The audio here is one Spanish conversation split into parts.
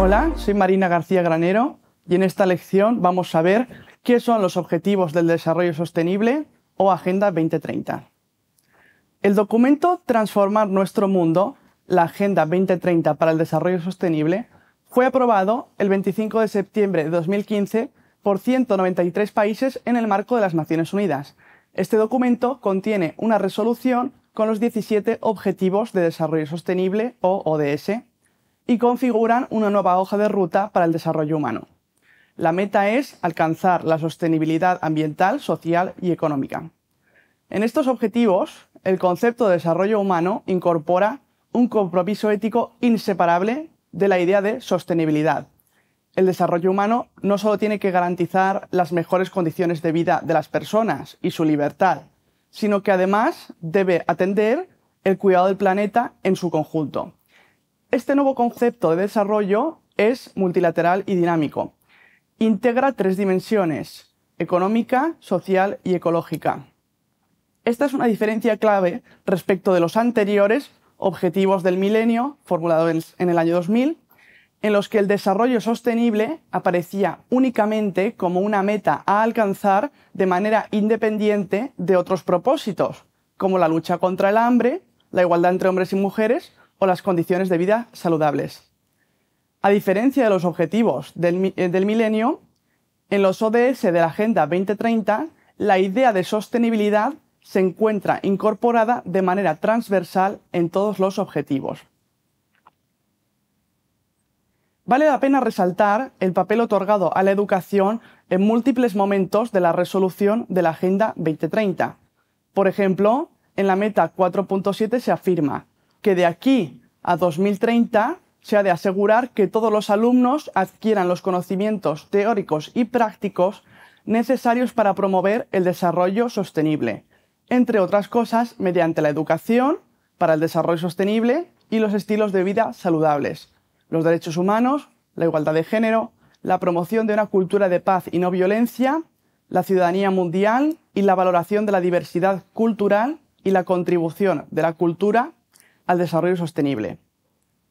Hola, soy Marina García Granero y en esta lección vamos a ver qué son los Objetivos del Desarrollo Sostenible o Agenda 2030. El documento Transformar nuestro mundo, la Agenda 2030 para el Desarrollo Sostenible, fue aprobado el 25 de septiembre de 2015 por 193 países en el marco de las Naciones Unidas. Este documento contiene una resolución con los 17 Objetivos de Desarrollo Sostenible o ODS y configuran una nueva hoja de ruta para el desarrollo humano. La meta es alcanzar la sostenibilidad ambiental, social y económica. En estos objetivos, el concepto de desarrollo humano incorpora un compromiso ético inseparable de la idea de sostenibilidad. El desarrollo humano no solo tiene que garantizar las mejores condiciones de vida de las personas y su libertad, sino que además debe atender el cuidado del planeta en su conjunto. Este nuevo concepto de desarrollo es multilateral y dinámico. Integra tres dimensiones, económica, social y ecológica. Esta es una diferencia clave respecto de los anteriores objetivos del milenio, formulados en el año 2000, en los que el desarrollo sostenible aparecía únicamente como una meta a alcanzar de manera independiente de otros propósitos, como la lucha contra el hambre, la igualdad entre hombres y mujeres o las condiciones de vida saludables. A diferencia de los objetivos del, eh, milenio, en los ODS de la Agenda 2030, la idea de sostenibilidad se encuentra incorporada de manera transversal en todos los objetivos. Vale la pena resaltar el papel otorgado a la educación en múltiples momentos de la resolución de la Agenda 2030. Por ejemplo, en la meta 4.7 se afirma, que de aquí a 2030 se ha de asegurar que todos los alumnos adquieran los conocimientos teóricos y prácticos necesarios para promover el desarrollo sostenible, entre otras cosas mediante la educación para el desarrollo sostenible y los estilos de vida saludables, los derechos humanos, la igualdad de género, la promoción de una cultura de paz y no violencia, la ciudadanía mundial y la valoración de la diversidad cultural y la contribución de la cultura al desarrollo sostenible.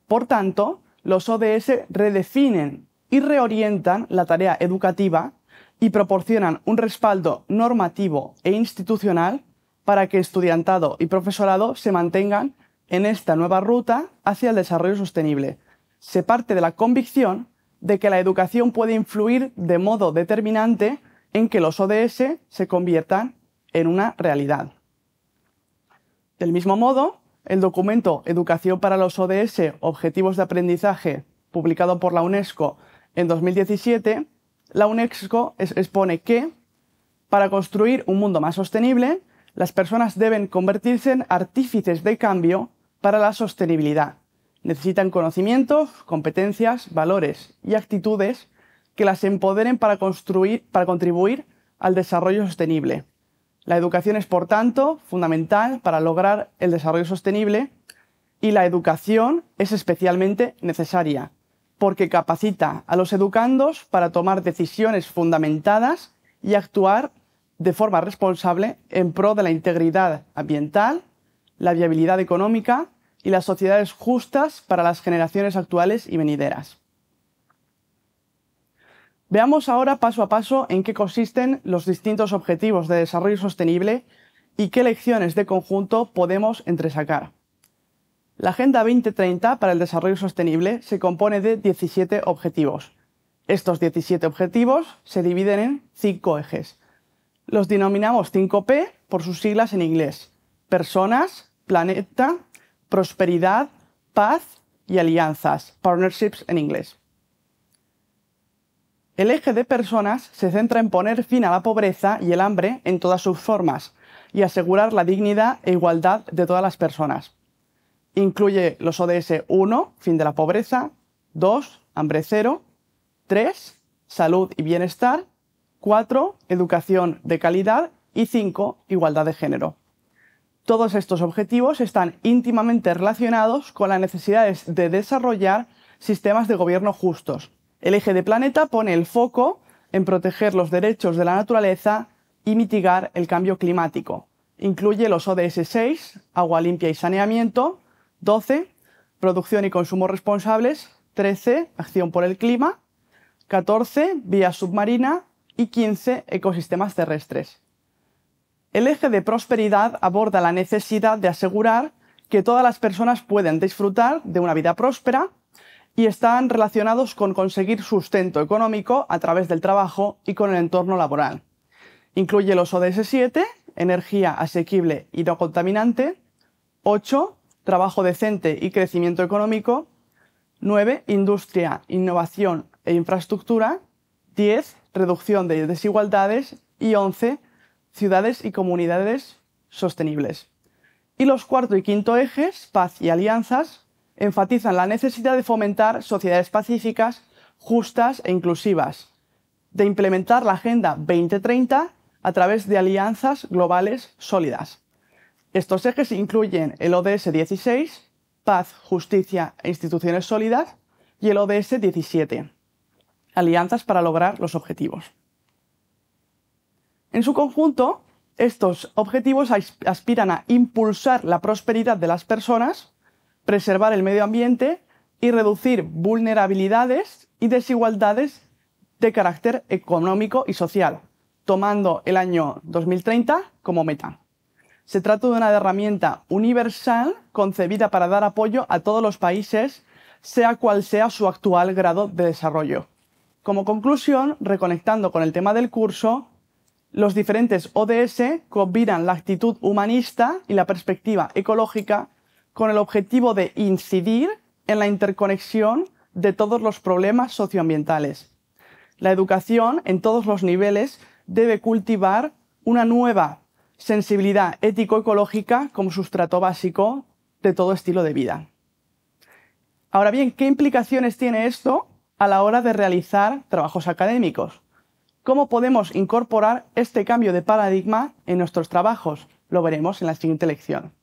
Por tanto, los ODS redefinen y reorientan la tarea educativa y proporcionan un respaldo normativo e institucional para que estudiantado y profesorado se mantengan en esta nueva ruta hacia el desarrollo sostenible. Se parte de la convicción de que la educación puede influir de modo determinante en que los ODS se conviertan en una realidad. Del mismo modo, el documento Educación para los ODS, Objetivos de Aprendizaje, publicado por la UNESCO en 2017, la UNESCO expone que, para construir un mundo más sostenible, las personas deben convertirse en artífices de cambio para la sostenibilidad. Necesitan conocimientos, competencias, valores y actitudes que las empoderen para, construir, para contribuir al desarrollo sostenible. La educación es, por tanto, fundamental para lograr el desarrollo sostenible y la educación es especialmente necesaria porque capacita a los educandos para tomar decisiones fundamentadas y actuar de forma responsable en pro de la integridad ambiental, la viabilidad económica y las sociedades justas para las generaciones actuales y venideras. Veamos ahora paso a paso en qué consisten los distintos objetivos de desarrollo sostenible y qué lecciones de conjunto podemos entresacar. La Agenda 2030 para el Desarrollo Sostenible se compone de 17 objetivos. Estos 17 objetivos se dividen en 5 ejes. Los denominamos 5P por sus siglas en inglés. Personas, planeta, prosperidad, paz y alianzas, partnerships en inglés. El eje de personas se centra en poner fin a la pobreza y el hambre en todas sus formas y asegurar la dignidad e igualdad de todas las personas. Incluye los ODS 1, fin de la pobreza, 2, hambre cero, 3, salud y bienestar, 4, educación de calidad y 5, igualdad de género. Todos estos objetivos están íntimamente relacionados con las necesidades de desarrollar sistemas de gobierno justos, el eje de planeta pone el foco en proteger los derechos de la naturaleza y mitigar el cambio climático. Incluye los ODS 6, agua limpia y saneamiento, 12, producción y consumo responsables, 13, acción por el clima, 14, vía submarina y 15, ecosistemas terrestres. El eje de prosperidad aborda la necesidad de asegurar que todas las personas pueden disfrutar de una vida próspera y están relacionados con conseguir sustento económico a través del trabajo y con el entorno laboral. Incluye los ODS 7, energía asequible y no contaminante, 8, trabajo decente y crecimiento económico, 9, industria, innovación e infraestructura, 10, reducción de desigualdades y 11, ciudades y comunidades sostenibles. Y los cuarto y quinto ejes, paz y alianzas, enfatizan la necesidad de fomentar sociedades pacíficas, justas e inclusivas, de implementar la Agenda 2030 a través de alianzas globales sólidas. Estos ejes incluyen el ODS 16, Paz, Justicia e Instituciones Sólidas, y el ODS 17, Alianzas para lograr los objetivos. En su conjunto, estos objetivos aspiran a impulsar la prosperidad de las personas, preservar el medio ambiente y reducir vulnerabilidades y desigualdades de carácter económico y social, tomando el año 2030 como meta. Se trata de una herramienta universal concebida para dar apoyo a todos los países, sea cual sea su actual grado de desarrollo. Como conclusión, reconectando con el tema del curso, los diferentes ODS combinan la actitud humanista y la perspectiva ecológica con el objetivo de incidir en la interconexión de todos los problemas socioambientales. La educación en todos los niveles debe cultivar una nueva sensibilidad ético-ecológica como sustrato básico de todo estilo de vida. Ahora bien, ¿qué implicaciones tiene esto a la hora de realizar trabajos académicos? ¿Cómo podemos incorporar este cambio de paradigma en nuestros trabajos? Lo veremos en la siguiente lección.